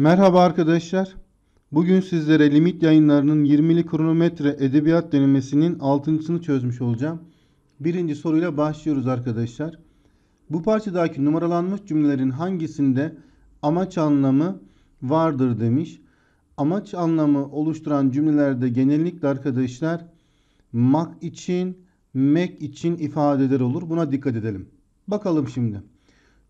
Merhaba arkadaşlar. Bugün sizlere limit yayınlarının 20'li kronometre edebiyat denemesinin 6.sını çözmüş olacağım. Birinci soruyla başlıyoruz arkadaşlar. Bu parçadaki numaralanmış cümlelerin hangisinde amaç anlamı vardır demiş. Amaç anlamı oluşturan cümlelerde genellikle arkadaşlar mak için, mek için ifadeler olur. Buna dikkat edelim. Bakalım şimdi.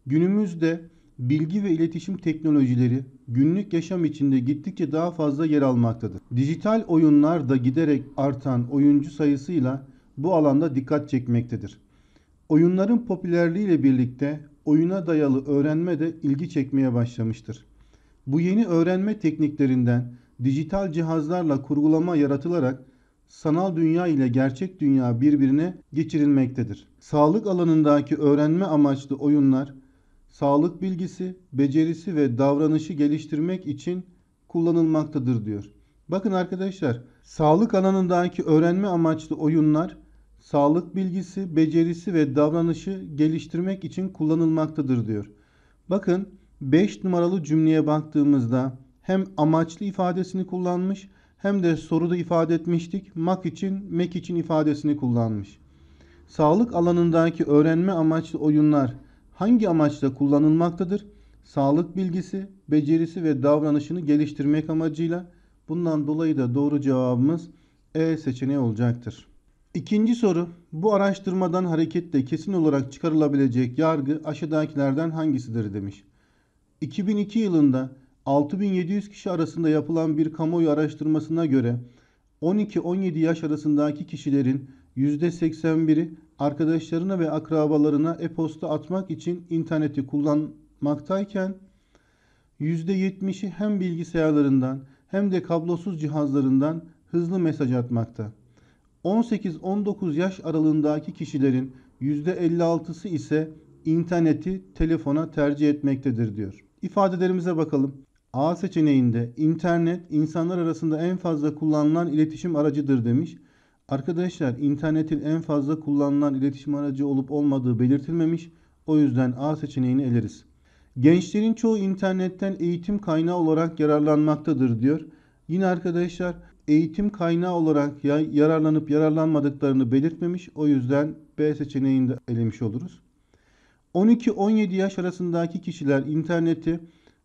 Günümüzde bilgi ve iletişim teknolojileri günlük yaşam içinde gittikçe daha fazla yer almaktadır. Dijital oyunlar da giderek artan oyuncu sayısıyla bu alanda dikkat çekmektedir. Oyunların popülerliği ile birlikte oyuna dayalı öğrenme de ilgi çekmeye başlamıştır. Bu yeni öğrenme tekniklerinden dijital cihazlarla kurgulama yaratılarak sanal dünya ile gerçek dünya birbirine geçirilmektedir. Sağlık alanındaki öğrenme amaçlı oyunlar sağlık bilgisi, becerisi ve davranışı geliştirmek için kullanılmaktadır diyor. Bakın arkadaşlar, sağlık alanındaki öğrenme amaçlı oyunlar sağlık bilgisi, becerisi ve davranışı geliştirmek için kullanılmaktadır diyor. Bakın 5 numaralı cümleye baktığımızda hem amaçlı ifadesini kullanmış hem de soruda ifade etmiştik. Mak için, mek için ifadesini kullanmış. Sağlık alanındaki öğrenme amaçlı oyunlar hangi amaçla kullanılmaktadır? Sağlık bilgisi, becerisi ve davranışını geliştirmek amacıyla bundan dolayı da doğru cevabımız E seçeneği olacaktır. İkinci soru, bu araştırmadan hareketle kesin olarak çıkarılabilecek yargı aşağıdakilerden hangisidir demiş. 2002 yılında 6700 kişi arasında yapılan bir kamuoyu araştırmasına göre 12-17 yaş arasındaki kişilerin %81'i arkadaşlarına ve akrabalarına e-posta atmak için interneti kullanmaktayken %70'i hem bilgisayarlarından hem de kablosuz cihazlarından hızlı mesaj atmakta. 18-19 yaş aralığındaki kişilerin %56'sı ise interneti telefona tercih etmektedir diyor. İfadelerimize bakalım. A seçeneğinde internet insanlar arasında en fazla kullanılan iletişim aracıdır demiş. Arkadaşlar internetin en fazla kullanılan iletişim aracı olup olmadığı belirtilmemiş. O yüzden A seçeneğini eleriz. Gençlerin çoğu internetten eğitim kaynağı olarak yararlanmaktadır diyor. Yine arkadaşlar eğitim kaynağı olarak yararlanıp yararlanmadıklarını belirtmemiş. O yüzden B seçeneğini de elemiş oluruz. 12-17 yaş arasındaki kişiler interneti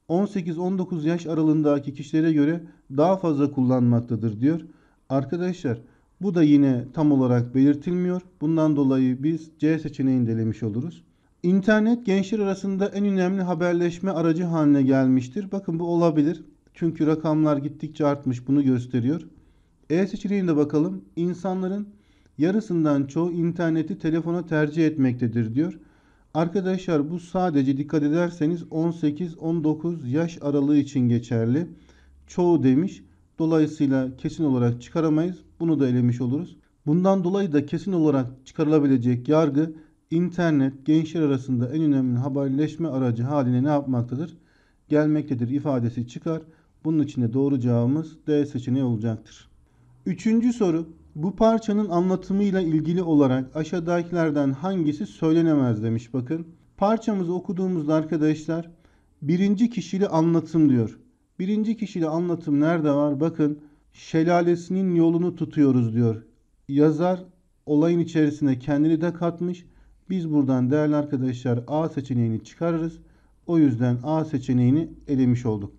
18-19 yaş aralığındaki kişilere göre daha fazla kullanmaktadır diyor. Arkadaşlar bu da yine tam olarak belirtilmiyor. Bundan dolayı biz C seçeneğini delemiş oluruz. İnternet gençler arasında en önemli haberleşme aracı haline gelmiştir. Bakın bu olabilir. Çünkü rakamlar gittikçe artmış bunu gösteriyor. E seçeneğine de bakalım. İnsanların yarısından çoğu interneti telefona tercih etmektedir diyor. Arkadaşlar bu sadece dikkat ederseniz 18-19 yaş aralığı için geçerli. Çoğu demiş. Dolayısıyla kesin olarak çıkaramayız. Bunu da elemiş oluruz. Bundan dolayı da kesin olarak çıkarılabilecek yargı internet gençler arasında en önemli haberleşme aracı haline ne yapmaktadır? Gelmektedir ifadesi çıkar. Bunun için de doğru cevabımız D seçeneği olacaktır. Üçüncü soru. Bu parçanın anlatımıyla ilgili olarak aşağıdakilerden hangisi söylenemez demiş bakın. Parçamızı okuduğumuzda arkadaşlar birinci kişili anlatım diyor. Birinci kişide anlatım nerede var? Bakın şelalesinin yolunu tutuyoruz diyor. Yazar olayın içerisine kendini de katmış. Biz buradan değerli arkadaşlar A seçeneğini çıkarırız. O yüzden A seçeneğini elemiş olduk.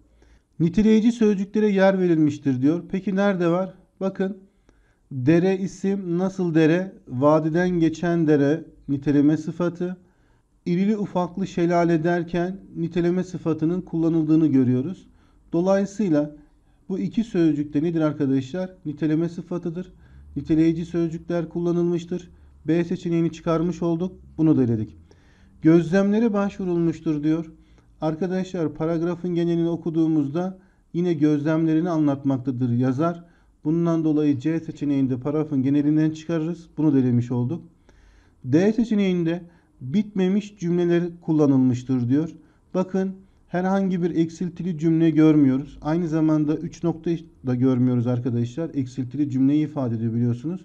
Niteleyici sözcüklere yer verilmiştir diyor. Peki nerede var? Bakın dere isim nasıl dere? Vadiden geçen dere niteleme sıfatı. İrili ufaklı şelale derken niteleme sıfatının kullanıldığını görüyoruz. Dolayısıyla bu iki sözcük de nedir arkadaşlar? Niteleme sıfatıdır. Niteleyici sözcükler kullanılmıştır. B seçeneğini çıkarmış olduk. Bunu da eledik. Gözlemlere başvurulmuştur diyor. Arkadaşlar paragrafın genelini okuduğumuzda yine gözlemlerini anlatmaktadır yazar. Bundan dolayı C seçeneğinde paragrafın genelinden çıkarırız. Bunu da elemiş olduk. D seçeneğinde bitmemiş cümleler kullanılmıştır diyor. Bakın herhangi bir eksiltili cümle görmüyoruz. Aynı zamanda 3 nokta da görmüyoruz arkadaşlar. Eksiltili cümleyi ifade ediyor biliyorsunuz.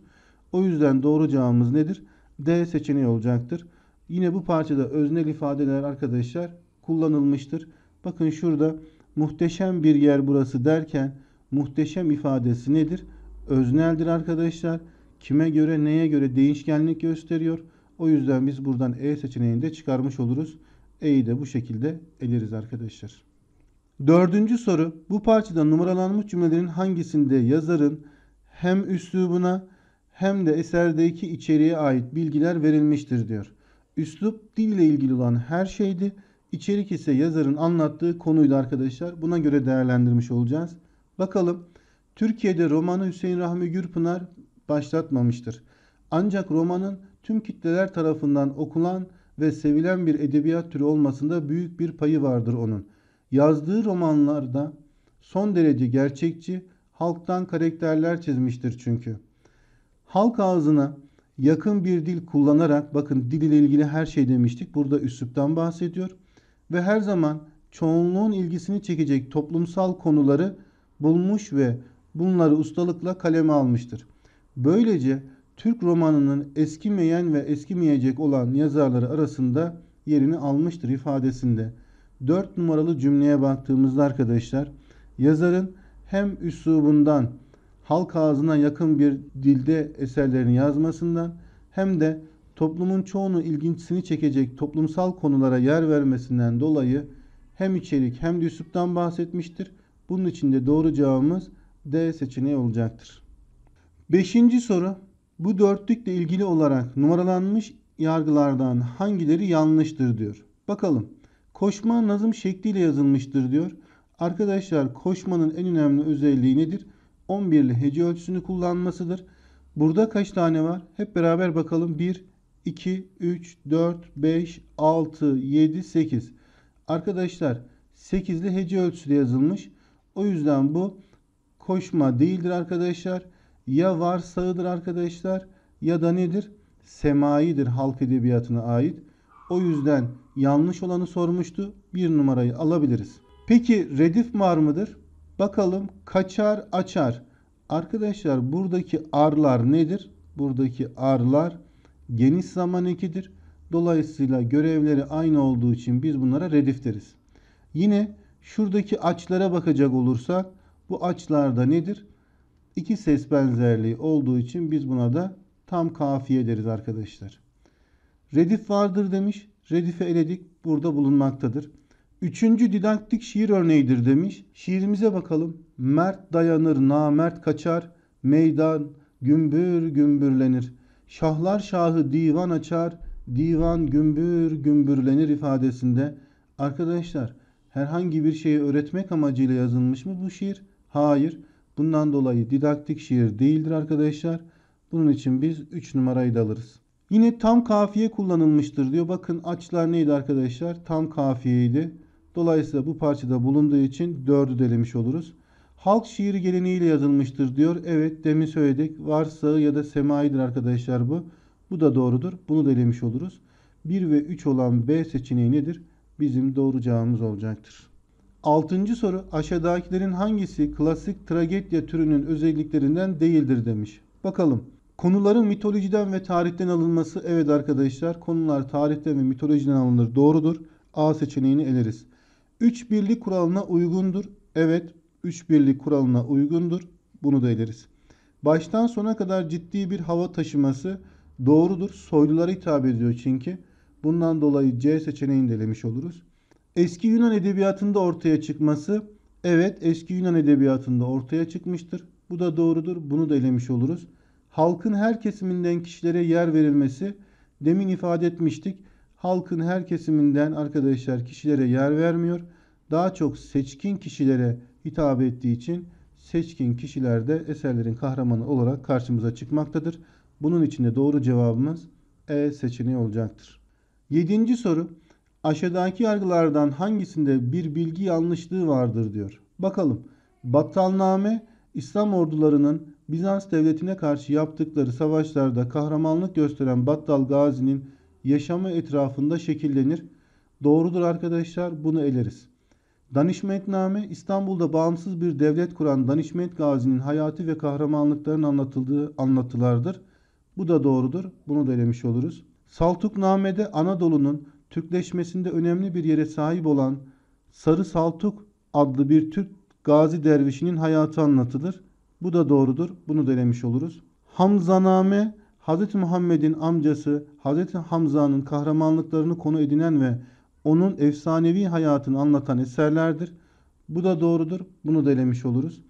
O yüzden doğru cevabımız nedir? D seçeneği olacaktır. Yine bu parçada öznel ifadeler arkadaşlar kullanılmıştır. Bakın şurada muhteşem bir yer burası derken muhteşem ifadesi nedir? Özneldir arkadaşlar. Kime göre neye göre değişkenlik gösteriyor. O yüzden biz buradan E seçeneğini de çıkarmış oluruz. E'yi de bu şekilde eleriz arkadaşlar. Dördüncü soru. Bu parçada numaralanmış cümlelerin hangisinde yazarın hem üslubuna hem de eserdeki içeriğe ait bilgiler verilmiştir diyor. Üslup dille ilgili olan her şeydi. İçerik ise yazarın anlattığı konuydu arkadaşlar. Buna göre değerlendirmiş olacağız. Bakalım. Türkiye'de romanı Hüseyin Rahmi Gürpınar başlatmamıştır. Ancak romanın tüm kitleler tarafından okulan ve sevilen bir edebiyat türü olmasında büyük bir payı vardır onun. Yazdığı romanlarda son derece gerçekçi, halktan karakterler çizmiştir çünkü. Halk ağzına yakın bir dil kullanarak bakın dil ile ilgili her şey demiştik. Burada üsluptan bahsediyor ve her zaman çoğunluğun ilgisini çekecek toplumsal konuları bulmuş ve bunları ustalıkla kaleme almıştır. Böylece Türk romanının eskimeyen ve eskimeyecek olan yazarları arasında yerini almıştır ifadesinde. dört numaralı cümleye baktığımızda arkadaşlar yazarın hem üslubundan halk ağzına yakın bir dilde eserlerini yazmasından hem de toplumun çoğunu ilginçsini çekecek toplumsal konulara yer vermesinden dolayı hem içerik hem de üsluptan bahsetmiştir. Bunun için de doğru cevabımız D seçeneği olacaktır. Beşinci soru bu dörtlükle ilgili olarak numaralanmış yargılardan hangileri yanlıştır diyor. Bakalım. Koşma nazım şekliyle yazılmıştır diyor. Arkadaşlar koşmanın en önemli özelliği nedir? 11'li hece ölçüsünü kullanmasıdır. Burada kaç tane var? Hep beraber bakalım. 1, 2, 3, 4, 5, 6, 7, 8. Arkadaşlar 8'li hece ölçüsü yazılmış. O yüzden bu koşma değildir arkadaşlar ya varsağıdır arkadaşlar ya da nedir? Semaidir halk edebiyatına ait. O yüzden yanlış olanı sormuştu. Bir numarayı alabiliriz. Peki redif mar mıdır? Bakalım kaçar açar. Arkadaşlar buradaki arlar nedir? Buradaki arlar geniş zaman ekidir. Dolayısıyla görevleri aynı olduğu için biz bunlara redif deriz. Yine şuradaki açlara bakacak olursak bu açlarda nedir? iki ses benzerliği olduğu için biz buna da tam kafiye deriz arkadaşlar. Redif vardır demiş. Redife eledik burada bulunmaktadır. Üçüncü didaktik şiir örneğidir demiş. Şiirimize bakalım. Mert dayanır, namert kaçar. Meydan gümbür gümbürlenir. Şahlar şahı divan açar. Divan gümbür gümbürlenir ifadesinde. Arkadaşlar herhangi bir şeyi öğretmek amacıyla yazılmış mı bu şiir? Hayır. Bundan dolayı didaktik şiir değildir arkadaşlar. Bunun için biz 3 numarayı da alırız. Yine tam kafiye kullanılmıştır diyor. Bakın açlar neydi arkadaşlar? Tam kafiyeydi. Dolayısıyla bu parçada bulunduğu için 4'ü delemiş oluruz. Halk şiiri geleneğiyle yazılmıştır diyor. Evet demin söyledik. Varsağı ya da semaidir arkadaşlar bu. Bu da doğrudur. Bunu da oluruz. 1 ve 3 olan B seçeneği nedir? Bizim doğru cevabımız olacaktır. Altıncı soru aşağıdakilerin hangisi klasik tragedya türünün özelliklerinden değildir demiş. Bakalım. Konuların mitolojiden ve tarihten alınması evet arkadaşlar konular tarihten ve mitolojiden alınır doğrudur. A seçeneğini eleriz. Üç birlik kuralına uygundur. Evet üç birlik kuralına uygundur. Bunu da eleriz. Baştan sona kadar ciddi bir hava taşıması doğrudur. Soylulara hitap ediyor çünkü. Bundan dolayı C seçeneğini de elemiş oluruz eski Yunan edebiyatında ortaya çıkması evet eski Yunan edebiyatında ortaya çıkmıştır. Bu da doğrudur. Bunu da elemiş oluruz. Halkın her kesiminden kişilere yer verilmesi demin ifade etmiştik. Halkın her kesiminden arkadaşlar kişilere yer vermiyor. Daha çok seçkin kişilere hitap ettiği için seçkin kişiler de eserlerin kahramanı olarak karşımıza çıkmaktadır. Bunun için de doğru cevabımız E seçeneği olacaktır. Yedinci soru Aşağıdaki yargılardan hangisinde bir bilgi yanlışlığı vardır diyor. Bakalım. Battalname İslam ordularının Bizans devletine karşı yaptıkları savaşlarda kahramanlık gösteren Battal Gazi'nin yaşamı etrafında şekillenir. Doğrudur arkadaşlar bunu eleriz. Danişmentname İstanbul'da bağımsız bir devlet kuran Danişment Gazi'nin hayatı ve kahramanlıkların anlatıldığı anlatılardır. Bu da doğrudur. Bunu da elemiş oluruz. Saltukname'de Anadolu'nun Türkleşmesinde önemli bir yere sahip olan Sarı Saltuk adlı bir Türk gazi dervişinin hayatı anlatılır. Bu da doğrudur. Bunu da oluruz. Hamzaname Hz. Muhammed'in amcası Hz. Hamza'nın kahramanlıklarını konu edinen ve onun efsanevi hayatını anlatan eserlerdir. Bu da doğrudur. Bunu da oluruz.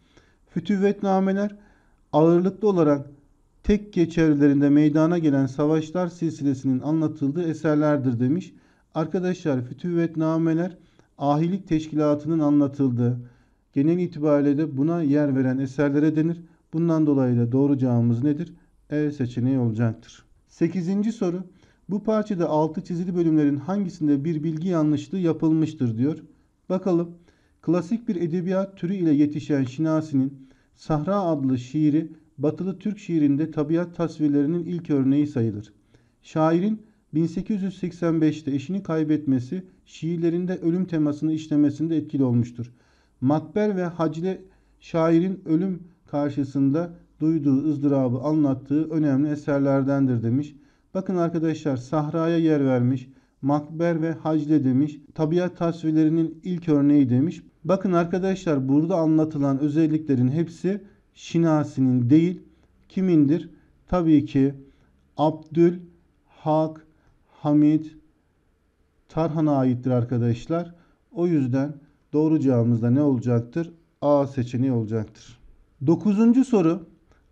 Fütüvvetnameler ağırlıklı olarak tek geçerlerinde meydana gelen savaşlar silsilesinin anlatıldığı eserlerdir demiş. Arkadaşlar fütüvvetnameler ahilik teşkilatının anlatıldığı genel itibariyle de buna yer veren eserlere denir. Bundan dolayı da doğru cevabımız nedir? E seçeneği olacaktır. 8. soru. Bu parçada altı çizili bölümlerin hangisinde bir bilgi yanlışlığı yapılmıştır diyor. Bakalım. Klasik bir edebiyat türü ile yetişen Şinasi'nin Sahra adlı şiiri batılı Türk şiirinde tabiat tasvirlerinin ilk örneği sayılır. Şairin 1885'te eşini kaybetmesi şiirlerinde ölüm temasını işlemesinde etkili olmuştur. Makber ve Hacle şairin ölüm karşısında duyduğu ızdırabı anlattığı önemli eserlerdendir demiş. Bakın arkadaşlar sahraya yer vermiş. Makber ve Hacle demiş. Tabiat tasvirlerinin ilk örneği demiş. Bakın arkadaşlar burada anlatılan özelliklerin hepsi Şinasi'nin değil kimindir? Tabii ki Abdül Hak Hamid, Tarhan'a aittir arkadaşlar. O yüzden doğru cevabımızda ne olacaktır? A seçeneği olacaktır. Dokuzuncu soru.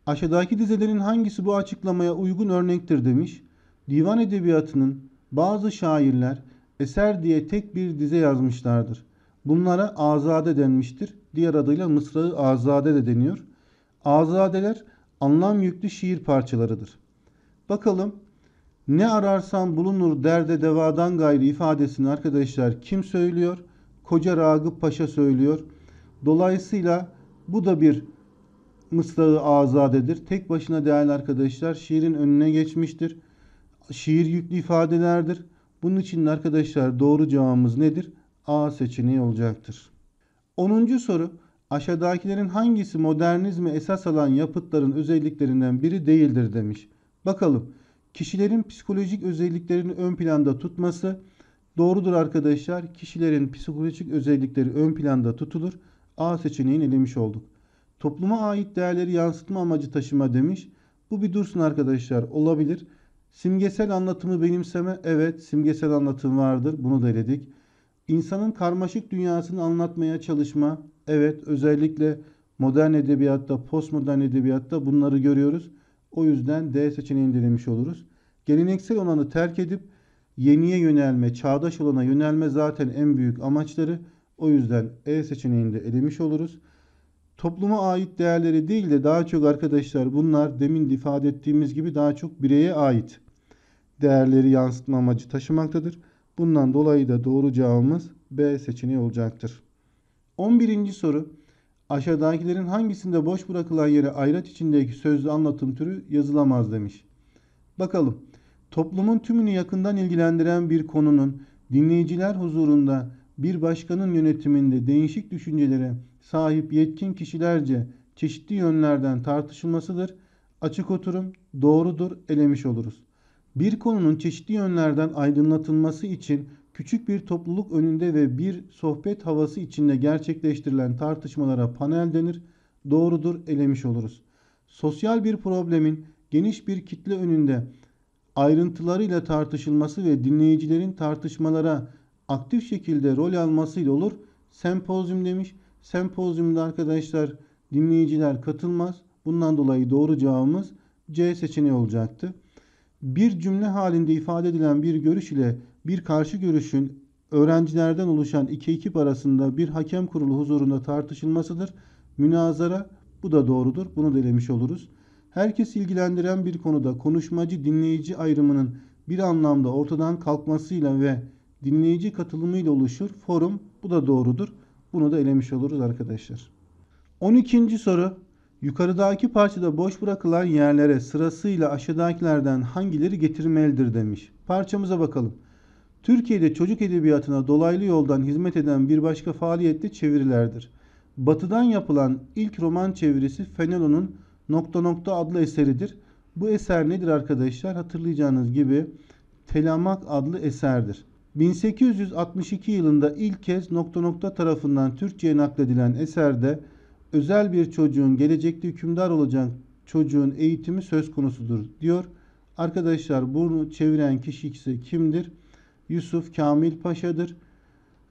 Aşağıdaki dizelerin hangisi bu açıklamaya uygun örnektir demiş. Divan edebiyatının bazı şairler eser diye tek bir dize yazmışlardır. Bunlara azade denmiştir. Diğer adıyla mısrağı azade de deniyor. Azadeler anlam yüklü şiir parçalarıdır. Bakalım ne ararsan bulunur derde devadan gayrı ifadesini arkadaşlar kim söylüyor? Koca Ragıp Paşa söylüyor. Dolayısıyla bu da bir mısrağı azadedir. Tek başına değerli arkadaşlar şiirin önüne geçmiştir. Şiir yüklü ifadelerdir. Bunun için arkadaşlar doğru cevabımız nedir? A seçeneği olacaktır. 10. soru aşağıdakilerin hangisi modernizmi esas alan yapıtların özelliklerinden biri değildir demiş. Bakalım Kişilerin psikolojik özelliklerini ön planda tutması doğrudur arkadaşlar. Kişilerin psikolojik özellikleri ön planda tutulur. A seçeneğini elemiş olduk. Topluma ait değerleri yansıtma amacı taşıma demiş. Bu bir dursun arkadaşlar olabilir. Simgesel anlatımı benimseme evet simgesel anlatım vardır bunu da eledik. İnsanın karmaşık dünyasını anlatmaya çalışma evet özellikle modern edebiyatta postmodern edebiyatta bunları görüyoruz. O yüzden D seçeneğini denemiş oluruz. Geleneksel olanı terk edip yeniye yönelme, çağdaş olana yönelme zaten en büyük amaçları. O yüzden E seçeneğini de elemiş oluruz. Topluma ait değerleri değil de daha çok arkadaşlar bunlar demin ifade ettiğimiz gibi daha çok bireye ait değerleri yansıtma amacı taşımaktadır. Bundan dolayı da doğru cevabımız B seçeneği olacaktır. 11. soru Aşağıdakilerin hangisinde boş bırakılan yere ayraç içindeki sözlü anlatım türü yazılamaz demiş. Bakalım. Toplumun tümünü yakından ilgilendiren bir konunun dinleyiciler huzurunda bir başkanın yönetiminde değişik düşüncelere sahip yetkin kişilerce çeşitli yönlerden tartışılmasıdır. Açık oturum doğrudur elemiş oluruz. Bir konunun çeşitli yönlerden aydınlatılması için küçük bir topluluk önünde ve bir sohbet havası içinde gerçekleştirilen tartışmalara panel denir, doğrudur elemiş oluruz. Sosyal bir problemin geniş bir kitle önünde ayrıntılarıyla tartışılması ve dinleyicilerin tartışmalara aktif şekilde rol almasıyla olur. Sempozyum demiş. Sempozyumda arkadaşlar dinleyiciler katılmaz. Bundan dolayı doğru cevabımız C seçeneği olacaktı. Bir cümle halinde ifade edilen bir görüş ile bir karşı görüşün öğrencilerden oluşan iki ekip arasında bir hakem kurulu huzurunda tartışılmasıdır. Münazara bu da doğrudur. Bunu da elemiş oluruz. Herkes ilgilendiren bir konuda konuşmacı dinleyici ayrımının bir anlamda ortadan kalkmasıyla ve dinleyici katılımıyla oluşur forum. Bu da doğrudur. Bunu da elemiş oluruz arkadaşlar. 12. soru. Yukarıdaki parçada boş bırakılan yerlere sırasıyla aşağıdakilerden hangileri getirilmelidir demiş. Parçamıza bakalım. Türkiye'de çocuk edebiyatına dolaylı yoldan hizmet eden bir başka faaliyet de çevirilerdir. Batı'dan yapılan ilk roman çevirisi Fenelon'un Nokta Nokta adlı eseridir. Bu eser nedir arkadaşlar? Hatırlayacağınız gibi Telamak adlı eserdir. 1862 yılında ilk kez nokta nokta tarafından Türkçe'ye nakledilen eserde özel bir çocuğun gelecekte hükümdar olacak çocuğun eğitimi söz konusudur diyor. Arkadaşlar bunu çeviren kişi ise kimdir? Yusuf Kamil Paşa'dır.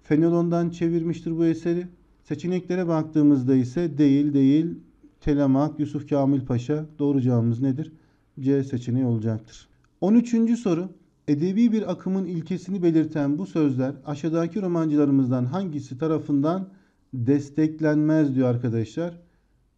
Fenelon'dan çevirmiştir bu eseri. Seçeneklere baktığımızda ise değil değil Telemak Yusuf Kamil Paşa doğru cevabımız nedir? C seçeneği olacaktır. 13. soru. Edebi bir akımın ilkesini belirten bu sözler aşağıdaki romancılarımızdan hangisi tarafından desteklenmez diyor arkadaşlar.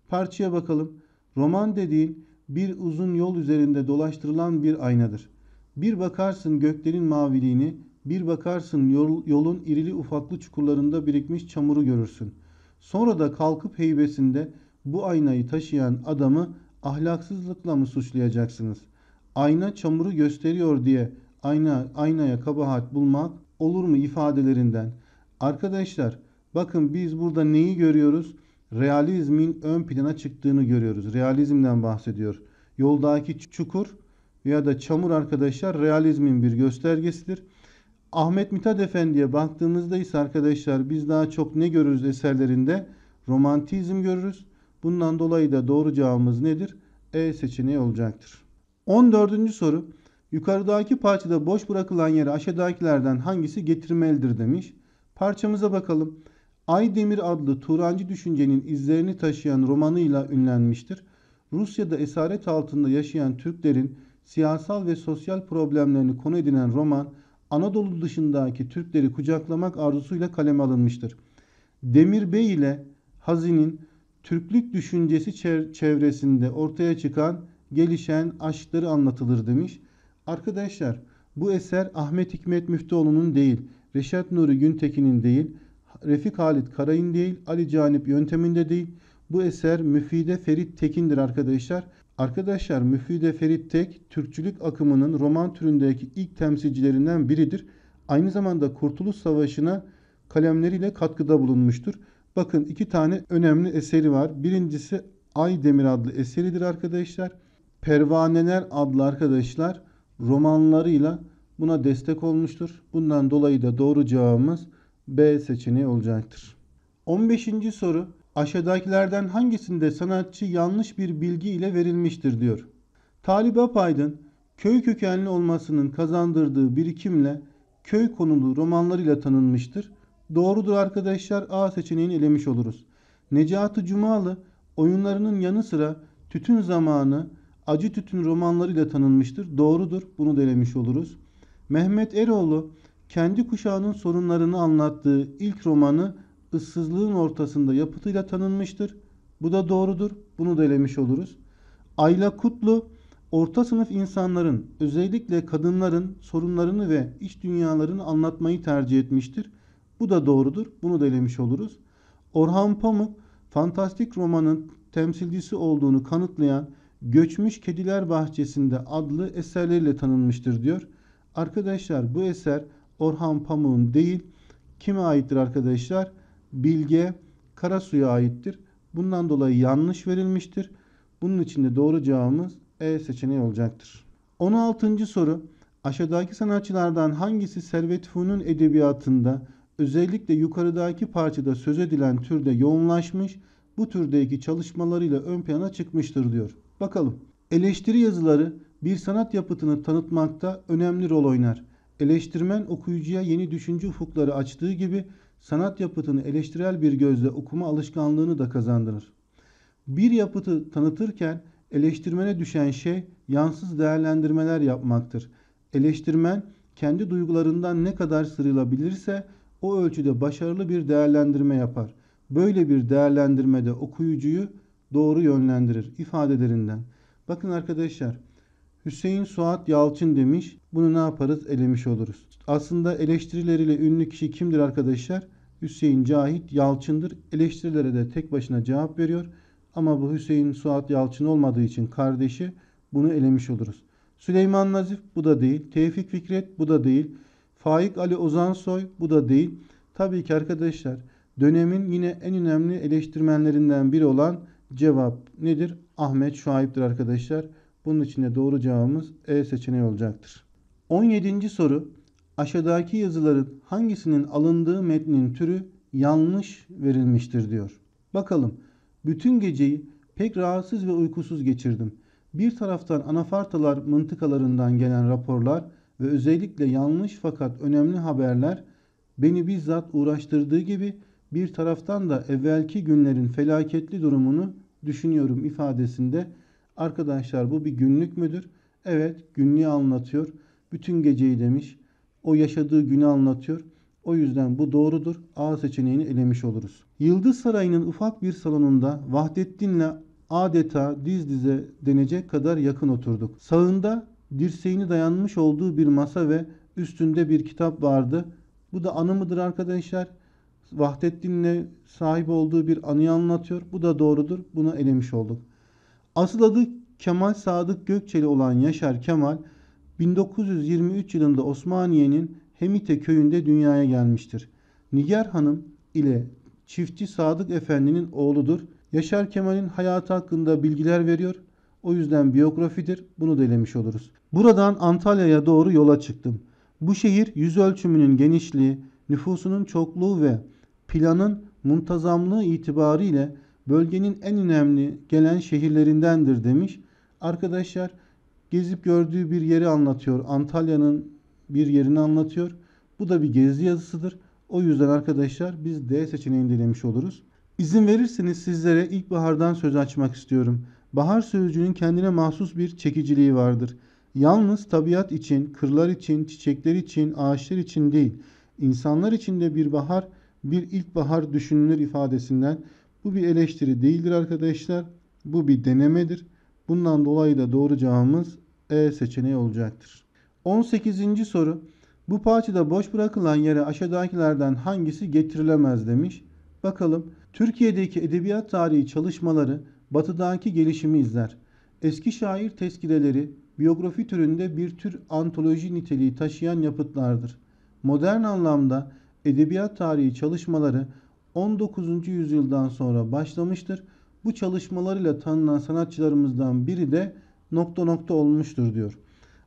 Parçaya bakalım. Roman dediğin bir uzun yol üzerinde dolaştırılan bir aynadır. Bir bakarsın göklerin maviliğini, bir bakarsın yol, yolun irili ufaklı çukurlarında birikmiş çamuru görürsün. Sonra da kalkıp heybesinde bu aynayı taşıyan adamı ahlaksızlıkla mı suçlayacaksınız? Ayna çamuru gösteriyor diye ayna aynaya kabahat bulmak olur mu ifadelerinden. Arkadaşlar bakın biz burada neyi görüyoruz? Realizmin ön plana çıktığını görüyoruz. Realizmden bahsediyor. Yoldaki çukur ya da çamur arkadaşlar realizmin bir göstergesidir. Ahmet Mithat Efendi'ye baktığımızda ise arkadaşlar biz daha çok ne görürüz eserlerinde? Romantizm görürüz. Bundan dolayı da doğru cevabımız nedir? E seçeneği olacaktır. 14. soru. Yukarıdaki parçada boş bırakılan yeri aşağıdakilerden hangisi getirmelidir demiş. Parçamıza bakalım. Ay Demir adlı Turancı düşüncenin izlerini taşıyan romanıyla ünlenmiştir. Rusya'da esaret altında yaşayan Türklerin siyasal ve sosyal problemlerini konu edinen roman Anadolu dışındaki Türkleri kucaklamak arzusuyla kaleme alınmıştır. Demir Bey ile Hazin'in Türklük düşüncesi çevresinde ortaya çıkan gelişen aşkları anlatılır demiş. Arkadaşlar bu eser Ahmet Hikmet Müftüoğlu'nun değil, Reşat Nuri Güntekin'in değil, Refik Halit Karay'ın değil, Ali Canip Yöntem'in de değil, bu eser Müfide Ferit Tekin'dir arkadaşlar. Arkadaşlar Müfide Ferit Tek, Türkçülük akımının roman türündeki ilk temsilcilerinden biridir. Aynı zamanda Kurtuluş Savaşı'na kalemleriyle katkıda bulunmuştur. Bakın iki tane önemli eseri var. Birincisi Ay Demir adlı eseridir arkadaşlar. Pervaneler adlı arkadaşlar romanlarıyla buna destek olmuştur. Bundan dolayı da doğru cevabımız B seçeneği olacaktır. 15. soru Aşağıdakilerden hangisinde sanatçı yanlış bir bilgi ile verilmiştir diyor. Talip Apaydın köy kökenli olmasının kazandırdığı birikimle köy konulu romanlarıyla tanınmıştır. Doğrudur arkadaşlar A seçeneğini elemiş oluruz. Necati Cumalı oyunlarının yanı sıra Tütün Zamanı, Acı Tütün romanlarıyla tanınmıştır. Doğrudur bunu da elemiş oluruz. Mehmet Eroğlu kendi kuşağının sorunlarını anlattığı ilk romanı ıssızlığın ortasında yapıtıyla tanınmıştır. Bu da doğrudur. Bunu da elemiş oluruz. Ayla Kutlu orta sınıf insanların özellikle kadınların sorunlarını ve iç dünyalarını anlatmayı tercih etmiştir. Bu da doğrudur. Bunu da elemiş oluruz. Orhan Pamuk fantastik romanın temsilcisi olduğunu kanıtlayan Göçmüş Kediler Bahçesi'nde adlı eserleriyle tanınmıştır diyor. Arkadaşlar bu eser Orhan Pamuk'un değil kime aittir arkadaşlar? bilge Kara suya aittir. Bundan dolayı yanlış verilmiştir. Bunun için de doğru cevabımız E seçeneği olacaktır. 16. soru. Aşağıdaki sanatçılardan hangisi Servet Fu'nun edebiyatında özellikle yukarıdaki parçada söz edilen türde yoğunlaşmış, bu türdeki çalışmalarıyla ön plana çıkmıştır diyor. Bakalım. Eleştiri yazıları bir sanat yapıtını tanıtmakta önemli rol oynar. Eleştirmen okuyucuya yeni düşünce ufukları açtığı gibi sanat yapıtını eleştirel bir gözle okuma alışkanlığını da kazandırır. Bir yapıtı tanıtırken eleştirmene düşen şey yansız değerlendirmeler yapmaktır. Eleştirmen kendi duygularından ne kadar sıyrılabilirse o ölçüde başarılı bir değerlendirme yapar. Böyle bir değerlendirmede okuyucuyu doğru yönlendirir ifadelerinden. Bakın arkadaşlar Hüseyin Suat Yalçın demiş bunu ne yaparız? Elemiş oluruz. Aslında eleştirileriyle ünlü kişi kimdir arkadaşlar? Hüseyin Cahit Yalçın'dır. Eleştirilere de tek başına cevap veriyor. Ama bu Hüseyin Suat Yalçın olmadığı için kardeşi bunu elemiş oluruz. Süleyman Nazif bu da değil. Tevfik Fikret bu da değil. Faik Ali Ozansoy bu da değil. Tabii ki arkadaşlar dönemin yine en önemli eleştirmenlerinden biri olan cevap nedir? Ahmet Şuayb'dir arkadaşlar. Bunun için de doğru cevabımız E seçeneği olacaktır. 17. soru aşağıdaki yazıların hangisinin alındığı metnin türü yanlış verilmiştir diyor. Bakalım. Bütün geceyi pek rahatsız ve uykusuz geçirdim. Bir taraftan anafartalar mıntıkalarından gelen raporlar ve özellikle yanlış fakat önemli haberler beni bizzat uğraştırdığı gibi bir taraftan da evvelki günlerin felaketli durumunu düşünüyorum ifadesinde arkadaşlar bu bir günlük müdür? Evet günlüğü anlatıyor bütün geceyi demiş. O yaşadığı günü anlatıyor. O yüzden bu doğrudur. A seçeneğini elemiş oluruz. Yıldız Sarayı'nın ufak bir salonunda Vahdettin'le adeta diz dize denecek kadar yakın oturduk. Sağında dirseğini dayanmış olduğu bir masa ve üstünde bir kitap vardı. Bu da anı mıdır arkadaşlar? Vahdettin'le sahip olduğu bir anıyı anlatıyor. Bu da doğrudur. Bunu elemiş olduk. Asıl adı Kemal Sadık Gökçeli olan Yaşar Kemal 1923 yılında Osmaniye'nin Hemite köyünde dünyaya gelmiştir. Niger Hanım ile çiftçi Sadık Efendi'nin oğludur. Yaşar Kemal'in hayatı hakkında bilgiler veriyor. O yüzden biyografidir. Bunu da oluruz. Buradan Antalya'ya doğru yola çıktım. Bu şehir yüz ölçümünün genişliği, nüfusunun çokluğu ve planın muntazamlığı itibariyle bölgenin en önemli gelen şehirlerindendir demiş. Arkadaşlar Gezip gördüğü bir yeri anlatıyor. Antalya'nın bir yerini anlatıyor. Bu da bir gezi yazısıdır. O yüzden arkadaşlar biz D seçeneğini denemiş oluruz. İzin verirseniz sizlere ilkbahardan söz açmak istiyorum. Bahar sözcüğünün kendine mahsus bir çekiciliği vardır. Yalnız tabiat için, kırlar için, çiçekler için, ağaçlar için değil, insanlar için de bir bahar, bir ilkbahar düşünülür ifadesinden. Bu bir eleştiri değildir arkadaşlar. Bu bir denemedir. Bundan dolayı da doğru cevabımız E seçeneği olacaktır. 18. soru. Bu parçada boş bırakılan yere aşağıdakilerden hangisi getirilemez demiş. Bakalım. Türkiye'deki edebiyat tarihi çalışmaları batıdaki gelişimi izler. Eski şair tezkireleri biyografi türünde bir tür antoloji niteliği taşıyan yapıtlardır. Modern anlamda edebiyat tarihi çalışmaları 19. yüzyıldan sonra başlamıştır bu çalışmalarıyla tanınan sanatçılarımızdan biri de nokta nokta olmuştur diyor.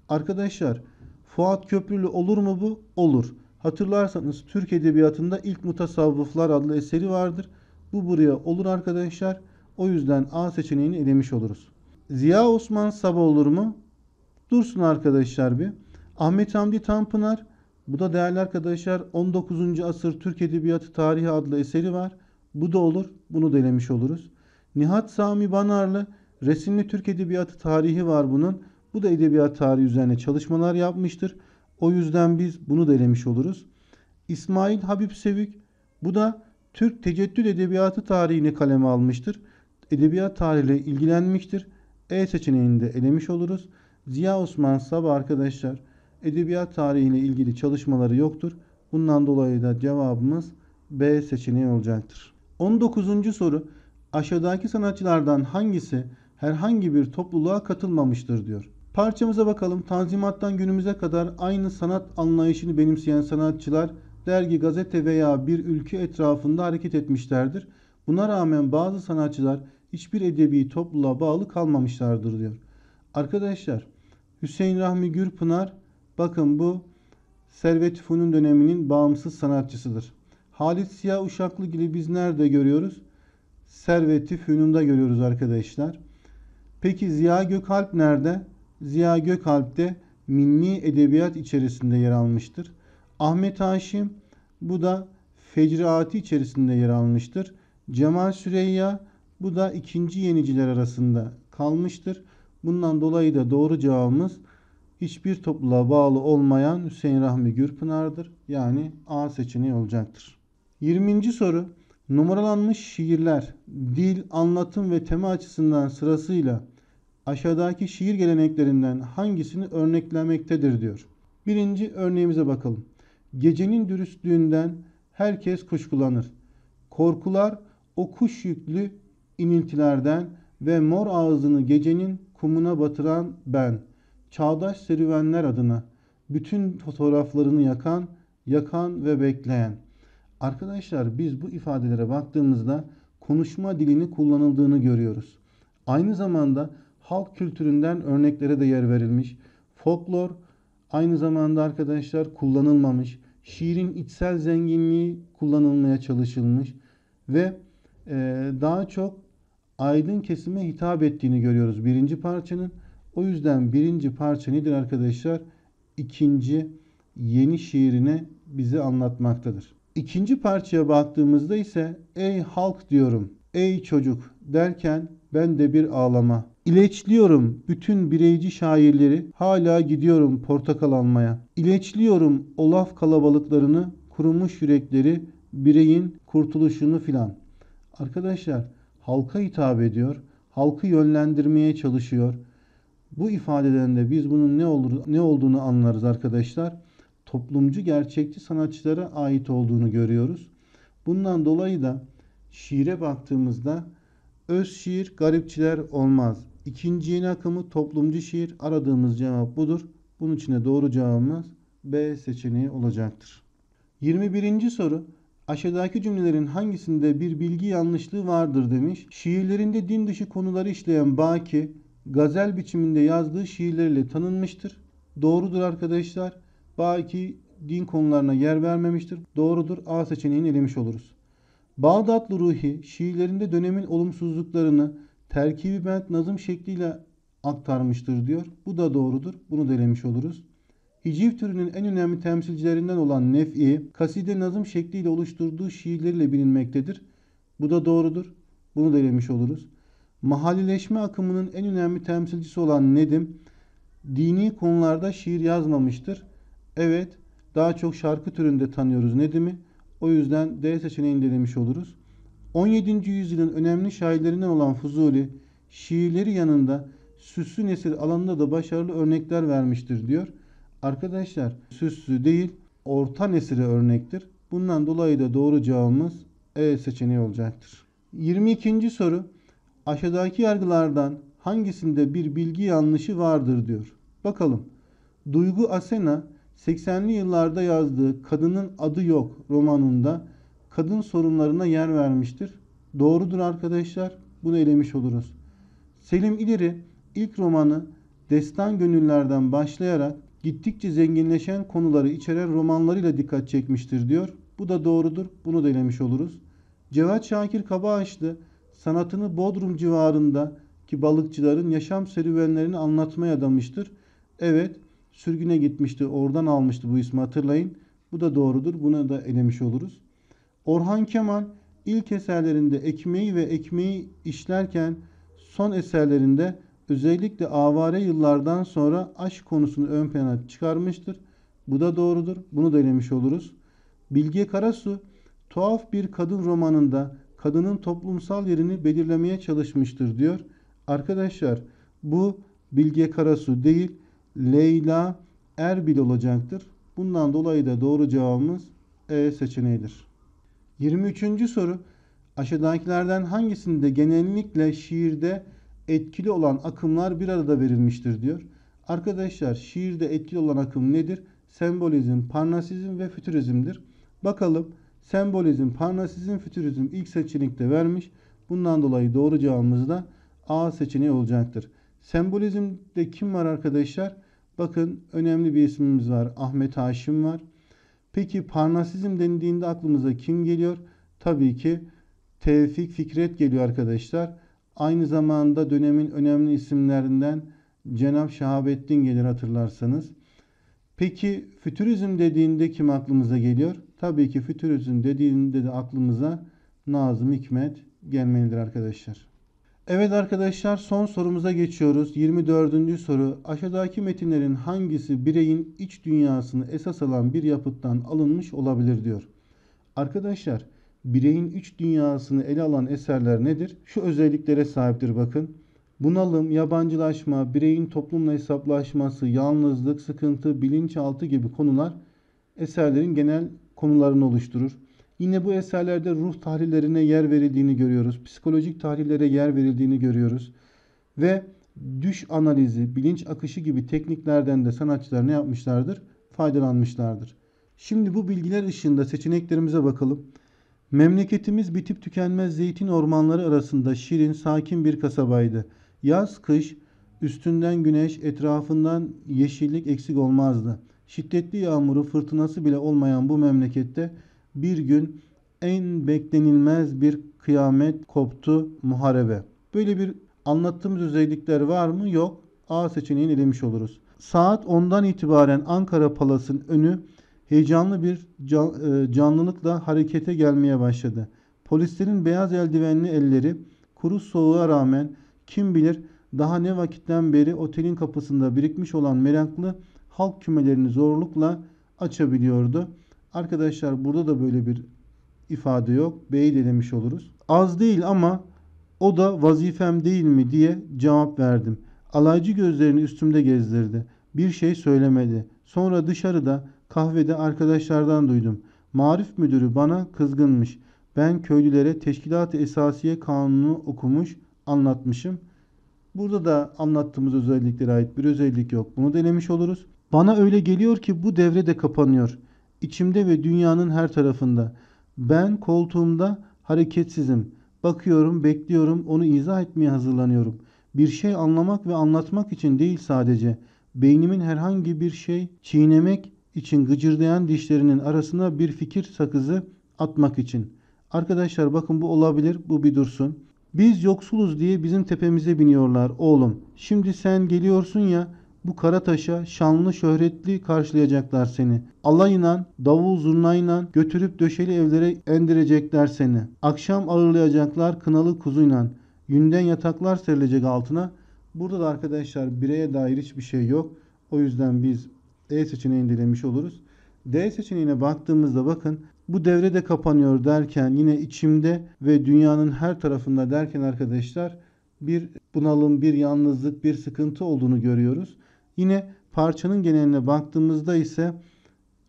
Arkadaşlar Fuat Köprülü olur mu bu? Olur. Hatırlarsanız Türk Edebiyatı'nda ilk Mutasavvıflar adlı eseri vardır. Bu buraya olur arkadaşlar. O yüzden A seçeneğini elemiş oluruz. Ziya Osman Saba olur mu? Dursun arkadaşlar bir. Ahmet Hamdi Tanpınar. Bu da değerli arkadaşlar 19. asır Türk Edebiyatı Tarihi adlı eseri var. Bu da olur. Bunu da elemiş oluruz. Nihat Sami Banarlı resimli Türk Edebiyatı tarihi var bunun. Bu da edebiyat tarihi üzerine çalışmalar yapmıştır. O yüzden biz bunu da elemiş oluruz. İsmail Habib Sevik bu da Türk Teceddüt Edebiyatı tarihini kaleme almıştır. Edebiyat tarihiyle ilgilenmiştir. E seçeneğini de elemiş oluruz. Ziya Osman Sabah arkadaşlar edebiyat tarihiyle ilgili çalışmaları yoktur. Bundan dolayı da cevabımız B seçeneği olacaktır. 19. soru Aşağıdaki sanatçılardan hangisi herhangi bir topluluğa katılmamıştır diyor. Parçamıza bakalım. Tanzimattan günümüze kadar aynı sanat anlayışını benimseyen sanatçılar dergi, gazete veya bir ülke etrafında hareket etmişlerdir. Buna rağmen bazı sanatçılar hiçbir edebi topluluğa bağlı kalmamışlardır diyor. Arkadaşlar Hüseyin Rahmi Gürpınar bakın bu Servet Fünun döneminin bağımsız sanatçısıdır. Halit Siyah Uşaklı gibi biz nerede görüyoruz? Serveti Fünun'da görüyoruz arkadaşlar. Peki Ziya Gökalp nerede? Ziya Gökalp de milli edebiyat içerisinde yer almıştır. Ahmet Haşim bu da fecraati içerisinde yer almıştır. Cemal Süreyya bu da ikinci yeniciler arasında kalmıştır. Bundan dolayı da doğru cevabımız hiçbir topluluğa bağlı olmayan Hüseyin Rahmi Gürpınar'dır. Yani A seçeneği olacaktır. 20. soru Numaralanmış şiirler, dil, anlatım ve tema açısından sırasıyla aşağıdaki şiir geleneklerinden hangisini örneklemektedir diyor. Birinci örneğimize bakalım. Gecenin dürüstlüğünden herkes kuşkulanır. Korkular o kuş yüklü iniltilerden ve mor ağzını gecenin kumuna batıran ben. Çağdaş serüvenler adına bütün fotoğraflarını yakan, yakan ve bekleyen. Arkadaşlar biz bu ifadelere baktığımızda konuşma dilini kullanıldığını görüyoruz. Aynı zamanda halk kültüründen örneklere de yer verilmiş. Folklor aynı zamanda arkadaşlar kullanılmamış. Şiirin içsel zenginliği kullanılmaya çalışılmış ve e, daha çok aydın kesime hitap ettiğini görüyoruz birinci parçanın. O yüzden birinci parça nedir arkadaşlar? İkinci yeni şiirine bizi anlatmaktadır. İkinci parçaya baktığımızda ise ey halk diyorum, ey çocuk derken ben de bir ağlama. İleçliyorum bütün bireyci şairleri, hala gidiyorum portakal almaya. İleçliyorum olaf kalabalıklarını, kurumuş yürekleri, bireyin kurtuluşunu filan. Arkadaşlar halka hitap ediyor, halkı yönlendirmeye çalışıyor. Bu ifadelerinde biz bunun ne olur ne olduğunu anlarız arkadaşlar toplumcu gerçekçi sanatçılara ait olduğunu görüyoruz. Bundan dolayı da şiire baktığımızda öz şiir garipçiler olmaz. İkinci yeni akımı toplumcu şiir aradığımız cevap budur. Bunun için de doğru cevabımız B seçeneği olacaktır. 21. soru Aşağıdaki cümlelerin hangisinde bir bilgi yanlışlığı vardır demiş. Şiirlerinde din dışı konuları işleyen Baki, gazel biçiminde yazdığı şiirlerle tanınmıştır. Doğrudur arkadaşlar baki din konularına yer vermemiştir. Doğrudur. A seçeneğini elemiş oluruz. Bağdatlı Ruhi şiirlerinde dönemin olumsuzluklarını terkibi bent nazım şekliyle aktarmıştır diyor. Bu da doğrudur. Bunu da elemiş oluruz. Hiciv türünün en önemli temsilcilerinden olan Nef'i, kaside nazım şekliyle oluşturduğu şiirleriyle bilinmektedir. Bu da doğrudur. Bunu da elemiş oluruz. Mahallileşme akımının en önemli temsilcisi olan Nedim, dini konularda şiir yazmamıştır. Evet, daha çok şarkı türünde tanıyoruz Nedim'i. O yüzden D seçeneğini de oluruz. 17. yüzyılın önemli şairlerinden olan Fuzuli, şiirleri yanında süslü nesir alanında da başarılı örnekler vermiştir diyor. Arkadaşlar süslü değil, orta nesire örnektir. Bundan dolayı da doğru cevabımız E seçeneği olacaktır. 22. soru aşağıdaki yargılardan hangisinde bir bilgi yanlışı vardır diyor. Bakalım. Duygu Asena 80'li yıllarda yazdığı Kadının Adı Yok romanında kadın sorunlarına yer vermiştir. Doğrudur arkadaşlar. Bunu elemiş oluruz. Selim İleri ilk romanı Destan Gönüller'den başlayarak gittikçe zenginleşen konuları içeren romanlarıyla dikkat çekmiştir diyor. Bu da doğrudur. Bunu da elemiş oluruz. Cevat Şakir Kabahaçlı sanatını Bodrum civarında ki balıkçıların yaşam serüvenlerini anlatmaya adamıştır. Evet, sürgüne gitmişti. Oradan almıştı bu ismi hatırlayın. Bu da doğrudur. Buna da elemiş oluruz. Orhan Kemal ilk eserlerinde ekmeği ve ekmeği işlerken son eserlerinde özellikle avare yıllardan sonra aşk konusunu ön plana çıkarmıştır. Bu da doğrudur. Bunu da elemiş oluruz. Bilge Karasu tuhaf bir kadın romanında kadının toplumsal yerini belirlemeye çalışmıştır diyor. Arkadaşlar bu Bilge Karasu değil Leyla Erbil olacaktır. Bundan dolayı da doğru cevabımız E seçeneğidir. 23. soru aşağıdakilerden hangisinde genellikle şiirde etkili olan akımlar bir arada verilmiştir diyor. Arkadaşlar şiirde etkili olan akım nedir? Sembolizm, parnasizm ve fütürizmdir. Bakalım sembolizm, parnasizm, fütürizm ilk seçenekte vermiş. Bundan dolayı doğru cevabımız da A seçeneği olacaktır. Sembolizmde kim var arkadaşlar? Bakın önemli bir ismimiz var. Ahmet Haşim var. Peki Parnasizm denildiğinde aklımıza kim geliyor? Tabii ki Tevfik Fikret geliyor arkadaşlar. Aynı zamanda dönemin önemli isimlerinden Cenab Şahabettin gelir hatırlarsanız. Peki fütürizm dediğinde kim aklımıza geliyor? Tabii ki fütürizm dediğinde de aklımıza Nazım Hikmet gelmelidir arkadaşlar. Evet arkadaşlar son sorumuza geçiyoruz. 24. soru. Aşağıdaki metinlerin hangisi bireyin iç dünyasını esas alan bir yapıttan alınmış olabilir diyor. Arkadaşlar bireyin iç dünyasını ele alan eserler nedir? Şu özelliklere sahiptir bakın. Bunalım, yabancılaşma, bireyin toplumla hesaplaşması, yalnızlık, sıkıntı, bilinçaltı gibi konular eserlerin genel konularını oluşturur. Yine bu eserlerde ruh tahlillerine yer verildiğini görüyoruz. Psikolojik tahlillere yer verildiğini görüyoruz. Ve düş analizi, bilinç akışı gibi tekniklerden de sanatçılar ne yapmışlardır? Faydalanmışlardır. Şimdi bu bilgiler ışığında seçeneklerimize bakalım. Memleketimiz bitip tükenmez zeytin ormanları arasında şirin, sakin bir kasabaydı. Yaz, kış, üstünden güneş, etrafından yeşillik eksik olmazdı. Şiddetli yağmuru, fırtınası bile olmayan bu memlekette bir gün en beklenilmez bir kıyamet koptu muharebe. Böyle bir anlattığımız özellikler var mı? Yok. A seçeneğini elemiş oluruz. Saat 10'dan itibaren Ankara Palas'ın önü heyecanlı bir e, canlılıkla harekete gelmeye başladı. Polislerin beyaz eldivenli elleri kuru soğuğa rağmen kim bilir daha ne vakitten beri otelin kapısında birikmiş olan meraklı halk kümelerini zorlukla açabiliyordu. Arkadaşlar burada da böyle bir ifade yok. B'yi de demiş oluruz. Az değil ama o da vazifem değil mi diye cevap verdim. Alaycı gözlerini üstümde gezdirdi. Bir şey söylemedi. Sonra dışarıda kahvede arkadaşlardan duydum. Marif müdürü bana kızgınmış. Ben köylülere Teşkilat-ı Esasiye Kanunu okumuş, anlatmışım. Burada da anlattığımız özelliklere ait bir özellik yok. Bunu denemiş oluruz. Bana öyle geliyor ki bu devre de kapanıyor içimde ve dünyanın her tarafında. Ben koltuğumda hareketsizim. Bakıyorum, bekliyorum, onu izah etmeye hazırlanıyorum. Bir şey anlamak ve anlatmak için değil sadece. Beynimin herhangi bir şey çiğnemek için gıcırdayan dişlerinin arasına bir fikir sakızı atmak için. Arkadaşlar bakın bu olabilir, bu bir dursun. Biz yoksuluz diye bizim tepemize biniyorlar oğlum. Şimdi sen geliyorsun ya bu kara taşa şanlı şöhretli karşılayacaklar seni. Alayla, davul zurnayla götürüp döşeli evlere endirecekler seni. Akşam ağırlayacaklar kınalı kuzuyla. Yünden yataklar serilecek altına. Burada da arkadaşlar bireye dair hiçbir şey yok. O yüzden biz E seçeneğini dilemiş oluruz. D seçeneğine baktığımızda bakın bu devre de kapanıyor derken yine içimde ve dünyanın her tarafında derken arkadaşlar bir bunalım, bir yalnızlık, bir sıkıntı olduğunu görüyoruz. Yine parçanın geneline baktığımızda ise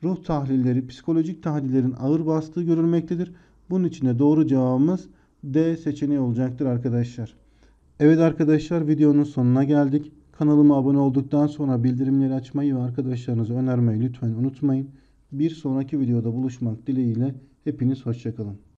ruh tahlilleri, psikolojik tahlillerin ağır bastığı görülmektedir. Bunun için de doğru cevabımız D seçeneği olacaktır arkadaşlar. Evet arkadaşlar videonun sonuna geldik. Kanalıma abone olduktan sonra bildirimleri açmayı ve arkadaşlarınızı önermeyi lütfen unutmayın. Bir sonraki videoda buluşmak dileğiyle hepiniz hoşçakalın.